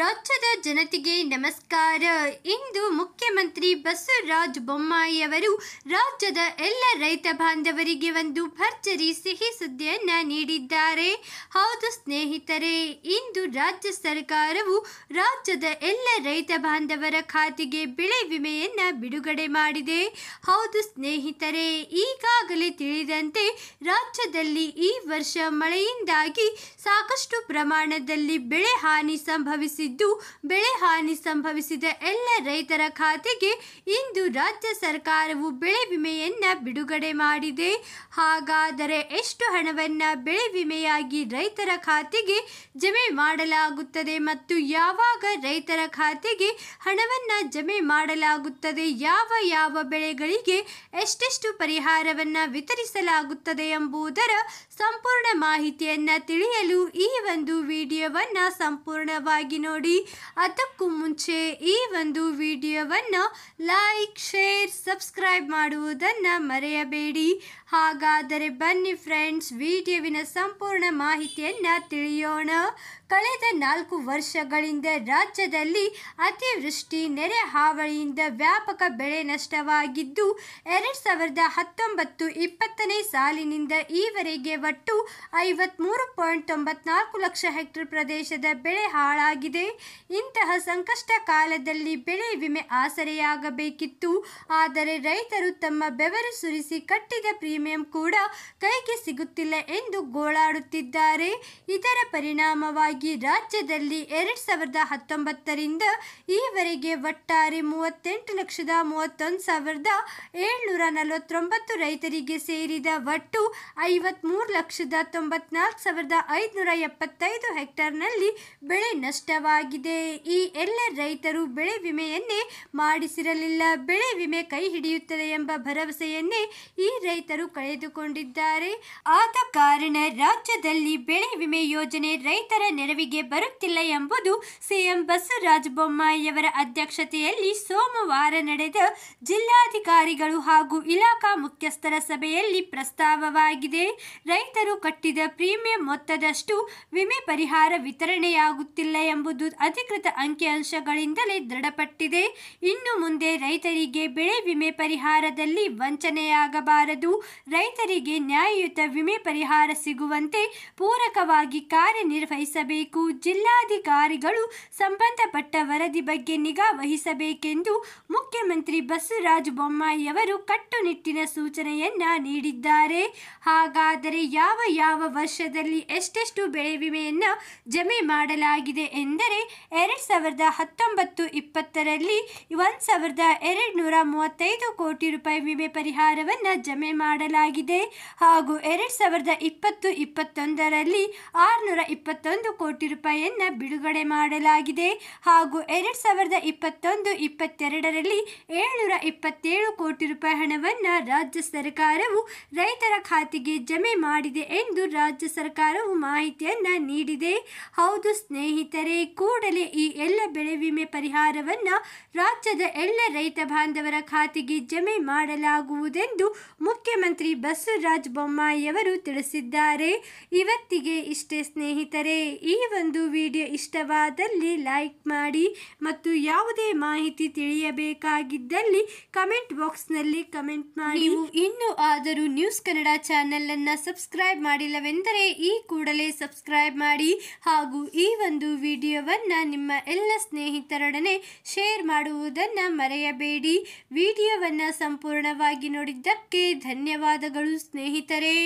ರಾಜ್ಯದ ಜನತೆಗೆ ನಮಸ್ಕಾರ ಇಂದು ಮುಖ್ಯಮಂತ್ರಿ ಬಸವರಾಜ ಬೊಮ್ಮಾಯಿಯವರು ರಾಜ್ಯದ ಎಲ್ಲ ರೈತ ಬಾಂಧವರಿಗೆ ಒಂದು ಭರ್ಜರಿ ಸಿಹಿ ಸುದ್ದಿಯನ್ನು ನೀಡಿದ್ದಾರೆ ಹೌದು ಸ್ನೇಹಿತರೆ ಇಂದು ರಾಜ್ಯ ಸರ್ಕಾರವು ರಾಜ್ಯದ ಎಲ್ಲ ರೈತ ಬಾಂಧವರ ಖಾತೆಗೆ ಬೆಳೆ ವಿಮೆಯನ್ನು ಬಿಡುಗಡೆ ಮಾಡಿದೆ ಹೌದು ಸ್ನೇಹಿತರೆ ಈಗಾಗಲೇ ತಿಳಿದಂತೆ ರಾಜ್ಯದಲ್ಲಿ ಈ ವರ್ಷ ಮಳೆಯಿಂದಾಗಿ ಸಾಕಷ್ಟು ಪ್ರಮಾಣದಲ್ಲಿ ಬೆಳೆ ಹಾನಿ ಸಂಭವಿಸಿದೆ ಸಂಭವಿಸಿದ್ದು ಬೆಳೆ ಹಾನಿ ಸಂಭವಿಸಿದ ಎಲ್ಲ ರೈತರ ಖಾತೆಗೆ ಇಂದು ರಾಜ್ಯ ಸರ್ಕಾರವು ಬೆಳೆ ವಿಮೆಯನ್ನು ಬಿಡುಗಡೆ ಮಾಡಿದೆ ಹಾಗಾದರೆ ಎಷ್ಟು ಹಣವನ್ನು ಬೆಳೆ ವಿಮೆಯಾಗಿ ರೈತರ ಖಾತೆಗೆ ಜಮೆ ಮಾಡಲಾಗುತ್ತದೆ ಮತ್ತು ಯಾವಾಗ ರೈತರ ಖಾತೆಗೆ ಹಣವನ್ನು ಜಮೆ ಮಾಡಲಾಗುತ್ತದೆ ಯಾವ ಯಾವ ಬೆಳೆಗಳಿಗೆ ಎಷ್ಟೆಷ್ಟು ಪರಿಹಾರವನ್ನು ವಿತರಿಸಲಾಗುತ್ತದೆ ಎಂಬುದರ ಸಂಪೂರ್ಣ ಮಾಹಿತಿಯನ್ನು ತಿಳಿಯಲು ಈ ಒಂದು ವಿಡಿಯೋವನ್ನು ಸಂಪೂರ್ಣವಾಗಿ ನೋಡಿ ಅದಕ್ಕೂ ಮುಂಚೆ ಈ ಒಂದು ವಿಡಿಯೋವನ್ನು ಲೈಕ್ ಶೇರ್ ಸಬ್ಸ್ಕ್ರೈಬ್ ಮಾಡುವುದನ್ನು ಮರೆಯಬೇಡಿ ಹಾಗಾದರೆ ಬನ್ನಿ ಫ್ರೆಂಡ್ಸ್ ವಿಡಿಯೋವಿನ ಸಂಪೂರ್ಣ ಮಾಹಿತಿಯನ್ನು ತಿಳಿಯೋಣ ಕಳೆದ ನಾಲ್ಕು ವರ್ಷಗಳಿಂದ ರಾಜ್ಯದಲ್ಲಿ ಅತಿವೃಷ್ಟಿ ನೆರೆ ಹಾವಳಿಯಿಂದ ವ್ಯಾಪಕ ಬೆಳೆ ನಷ್ಟವಾಗಿದ್ದು ಎರಡು ಸಾವಿರದ ಹತ್ತೊಂಬತ್ತು ಇಪ್ಪತ್ತನೇ ಸಾಲಿನಿಂದ ಈವರೆಗೆ ಒಟ್ಟು ಐವತ್ಮೂರು ಪಾಯಿಂಟ್ ತೊಂಬತ್ನಾಲ್ಕು ಲಕ್ಷ ಹೆಕ್ಟೇರ್ ಪ್ರದೇಶದ ಬೆಳೆ ಹಾಳಾಗಿದೆ ಇಂತಹ ಸಂಕಷ್ಟ ಕಾಲದಲ್ಲಿ ಬೆಳೆ ವಿಮೆ ಆಸರೆಯಾಗಬೇಕಿತ್ತು ಆದರೆ ರೈತರು ತಮ್ಮ ಬೆವರು ಸುರಿಸಿ ಕಟ್ಟಿದ ಪ್ರೀಮಿಯಂ ಕೂಡ ಕೈಗೆ ಸಿಗುತ್ತಿಲ್ಲ ಎಂದು ಗೋಳಾಡುತ್ತಿದ್ದಾರೆ ಇದರ ಪರಿಣಾಮವಾಗಿ ರಾಜ್ಯದಲ್ಲಿ ಎರಡು ಸಾವಿರದ ಹತ್ತೊಂಬತ್ತರಿಂದ ಈವರೆಗೆ ಒಟ್ಟಾರೆ ಮೂವತ್ತೆಂಟು ಲಕ್ಷದ ಮೂವತ್ತೊಂದು ಸಾವಿರದ ಏಳ್ನೂರ ನಲವತ್ತೊಂಬತ್ತು ರೈತರಿಗೆ ಸೇರಿದ ಒಟ್ಟು ಐವತ್ಮೂರು ಲಕ್ಷದ ತೊಂಬತ್ನಾಲ್ಕು ಸಾವಿರದ ಐದುನೂರ ಎಪ್ಪತ್ತೈದು ಹೆಕ್ಟರ್ನಲ್ಲಿ ಬೆಳೆ ನಷ್ಟವಾಗಿದೆ ಈ ಎಲ್ಲ ರೈತರು ಬೆಳೆ ವಿಮೆಯನ್ನೇ ಮಾಡಿಸಿರಲಿಲ್ಲ ಬೆಳೆ ವಿಮೆ ಕೈ ಹಿಡಿಯುತ್ತದೆ ಎಂಬ ಭರವಸೆಯನ್ನೇ ಈ ರೈತರು ಕಳೆದುಕೊಂಡಿದ್ದಾರೆ ಆದ ಕಾರಣ ರಾಜ್ಯದಲ್ಲಿ ಬೆಳೆ ವಿಮೆ ಯೋಜನೆ ರೈತರ ನೆರವಿಗೆ ಬರುತ್ತಿಲ್ಲ ಎಂಬುದು ಸಿಎಂ ಬಸವರಾಜ ಬೊಮ್ಮಾಯಿಯವರ ಅಧ್ಯಕ್ಷತೆಯಲ್ಲಿ ಸೋಮವಾರ ನಡೆದ ಜಿಲ್ಲಾಧಿಕಾರಿಗಳು ಹಾಗೂ ಇಲಾಖಾ ಮುಖ್ಯಸ್ಥರ ಸಭೆಯಲ್ಲಿ ಪ್ರಸ್ತಾವವಾಗಿದೆ ರೈ ರೈತರು ಕಟ್ಟಿದ ಪ್ರೀಮಿಯಂ ಮೊತ್ತದಷ್ಟು ವಿಮೆ ಪರಿಹಾರ ವಿತರಣೆಯಾಗುತ್ತಿಲ್ಲ ಎಂಬುದು ಅಧಿಕೃತ ಅಂಕಿಅಂಶಗಳಿಂದಲೇ ದೃಢಪಟ್ಟಿದೆ ಇನ್ನು ಮುಂದೆ ರೈತರಿಗೆ ಬೆಳೆ ವಿಮೆ ಪರಿಹಾರದಲ್ಲಿ ವಂಚನೆಯಾಗಬಾರದು ರೈತರಿಗೆ ನ್ಯಾಯಯುತ ವಿಮೆ ಪರಿಹಾರ ಸಿಗುವಂತೆ ಪೂರಕವಾಗಿ ಕಾರ್ಯನಿರ್ವಹಿಸಬೇಕು ಜಿಲ್ಲಾಧಿಕಾರಿಗಳು ಸಂಬಂಧಪಟ್ಟ ವರದಿ ಬಗ್ಗೆ ನಿಗಾ ವಹಿಸಬೇಕೆಂದು ಮುಖ್ಯಮಂತ್ರಿ ಬಸವರಾಜ ಬೊಮ್ಮಾಯಿಯವರು ಕಟ್ಟುನಿಟ್ಟಿನ ಸೂಚನೆಯನ್ನ ನೀಡಿದ್ದಾರೆ ಹಾಗಾದರೆ ಯಾವ ಯಾವ ವರ್ಷದಲ್ಲಿ ಎಷ್ಟೆಷ್ಟು ಬೆಳೆ ವಿಮೆಯನ್ನು ಜಮೆ ಮಾಡಲಾಗಿದೆ ಎಂದರೆ ಎರಡು ಸಾವಿರದ ಹತ್ತೊಂಬತ್ತು ಇಪ್ಪತ್ತರಲ್ಲಿ ಒಂದು ಸಾವಿರದ ಎರಡು ನೂರ ಮೂವತ್ತೈದು ಕೋಟಿ ರೂಪಾಯಿ ವಿಮೆ ಪರಿಹಾರವನ್ನು ಜಮೆ ಮಾಡಲಾಗಿದೆ ಹಾಗೂ ಎರಡು ಸಾವಿರದ ಇಪ್ಪತ್ತು ಇಪ್ಪತ್ತೊಂದರಲ್ಲಿ ಆರುನೂರ ಇಪ್ಪತ್ತೊಂದು ಕೋಟಿ ರೂಪಾಯಿಯನ್ನು ಬಿಡುಗಡೆ ಮಾಡಲಾಗಿದೆ ಹಾಗೂ ಎರಡು ಸಾವಿರದ ಇಪ್ಪತ್ತೊಂದು ಇಪ್ಪತ್ತೆರಡರಲ್ಲಿ ಏಳ್ನೂರ ಇಪ್ಪತ್ತೇಳು ಕೋಟಿ ರೂಪಾಯಿ ಹಣವನ್ನು ರಾಜ್ಯ ಸರ್ಕಾರವು ರೈತರ ಖಾತೆಗೆ ಜಮೆ ಮಾಡಿ ಮಾಡಿದೆ ಎಂದು ರಾಜ್ಯ ಸರ್ಕಾರವು ಮಾಹಿತಿಯನ್ನು ನೀಡಿದೆ ಹೌದು ಸ್ನೇಹಿತರೆ ಕೂಡಲೇ ಈ ಎಲ್ಲ ಬೆಳೆ ವಿಮೆ ಪರಿಹಾರವನ್ನ ರಾಜ್ಯದ ಎಲ್ಲ ರೈತ ಬಾಂಧವರ ಖಾತೆಗೆ ಜಮೆ ಮಾಡಲಾಗುವುದೆಂದು ಮುಖ್ಯಮಂತ್ರಿ ಬಸವರಾಜ ಬೊಮ್ಮಾಯಿಯವರು ತಿಳಿಸಿದ್ದಾರೆ ಇವತ್ತಿಗೆ ಇಷ್ಟೇ ಸ್ನೇಹಿತರೆ ಈ ಒಂದು ವಿಡಿಯೋ ಇಷ್ಟವಾದಲ್ಲಿ ಲೈಕ್ ಮಾಡಿ ಮತ್ತು ಯಾವುದೇ ಮಾಹಿತಿ ತಿಳಿಯಬೇಕಾಗಿದ್ದಲ್ಲಿ ಕಮೆಂಟ್ ಬಾಕ್ಸ್ನಲ್ಲಿ ಕಮೆಂಟ್ ಮಾಡಿ ನೀವು ಇನ್ನೂ ಆದರೂ ನ್ಯೂಸ್ ಕನ್ನಡ ಚಾನೆಲ್ ಅನ್ನು ಸಬ್ಸ್ಕ್ರೈಬ್ ಸಬ್ಸ್ಕ್ರೈಬ್ ಮಾಡಿಲ್ಲವೆಂದರೆ ಈ ಕೂಡಲೇ ಸಬ್ಸ್ಕ್ರೈಬ್ ಮಾಡಿ ಹಾಗೂ ಈ ಒಂದು ವಿಡಿಯೋವನ್ನು ನಿಮ್ಮ ಎಲ್ಲ ಸ್ನೇಹಿತರೊಡನೆ ಶೇರ್ ಮಾಡುವುದನ್ನು ಮರೆಯಬೇಡಿ ವಿಡಿಯೋವನ್ನು ಸಂಪೂರ್ಣವಾಗಿ ನೋಡಿದ್ದಕ್ಕೆ ಧನ್ಯವಾದಗಳು ಸ್ನೇಹಿತರೇ